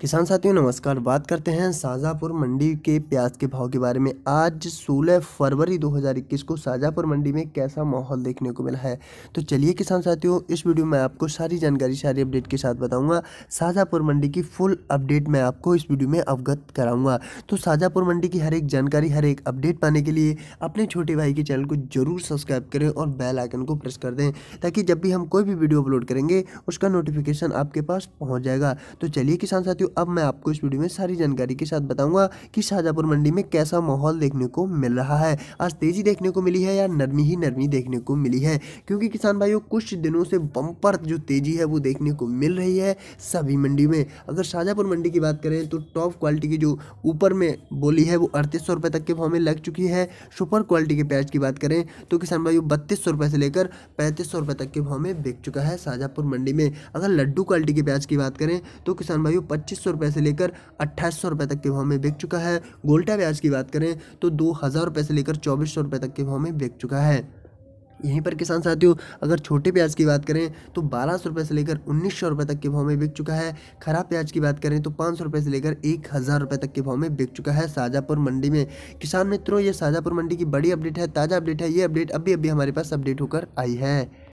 किसान साथियों नमस्कार बात करते हैं साजापुर मंडी के प्याज के भाव के बारे में आज 16 फरवरी 2021 को साजापुर मंडी में कैसा माहौल देखने को मिला है तो चलिए किसान साथियों इस वीडियो में आपको सारी जानकारी सारी अपडेट के साथ बताऊंगा साजापुर मंडी की फुल अपडेट मैं आपको इस वीडियो में अवगत कराऊंगा तो साजापुर मंडी की हर एक जानकारी हर एक अपडेट पाने के लिए अपने छोटे भाई के चैनल को जरूर सब्सक्राइब करें और बेल आइकन को प्रेस कर दें ताकि जब भी हम कोई भी वीडियो अपलोड करेंगे उसका नोटिफिकेशन आपके पास पहुँच जाएगा तो चलिए किसान साथियों जो अब मैं आपको इस वीडियो में सारी जानकारी के साथ बताऊंगा कि शाहजहापुर मंडी में कैसा माहौल देखने को मिल रहा है आज तेजी देखने को मिली है या नरमी ही नरमी देखने को मिली है क्योंकि किसान भाइयों कुछ दिनों से बम्पर जो तेजी है वो देखने को मिल रही है सभी मंडी में अगर शाहजहापुर मंडी की बात करें तो टॉप क्वालिटी की जो ऊपर में बोली है वो अड़तीस सौ तक के भाव में लग चुकी है सुपर क्वालिटी के प्याज की बात करें तो किसान भाइयों बत्तीस सौ से लेकर पैंतीस सौ तक के भाव में बिक चुका है शाहजहापुर मंडी में अगर लड्डू क्वालिटी के प्याज की बात करें तो किसान भाइयों पच्चीस बाईस सौ रुपये से लेकर अट्ठाईस सौ रुपये तक के भाव में बिक चुका है गोल्टा ब्याज की बात करें तो दो हज़ार रुपये से लेकर चौबीस सौ रुपये तक के भाव में बिक चुका है यहीं पर किसान साथियों अगर छोटे प्याज की बात करें तो बारह सौ रुपये से लेकर उन्नीस सौ रुपये तक के भाव में बिक चुका है खराब प्याज की बात करें तो पाँच सौ रुपये से लेकर एक हज़ार रुपये तक के भाव में बिक चुका है साजापुर मंडी में किसान मित्रों ये साजापुर मंडी की बड़ी अपडेट है ताज़ा अपडेट है ये अपडेट अभी अभी हमारे पास अपडेट होकर आई है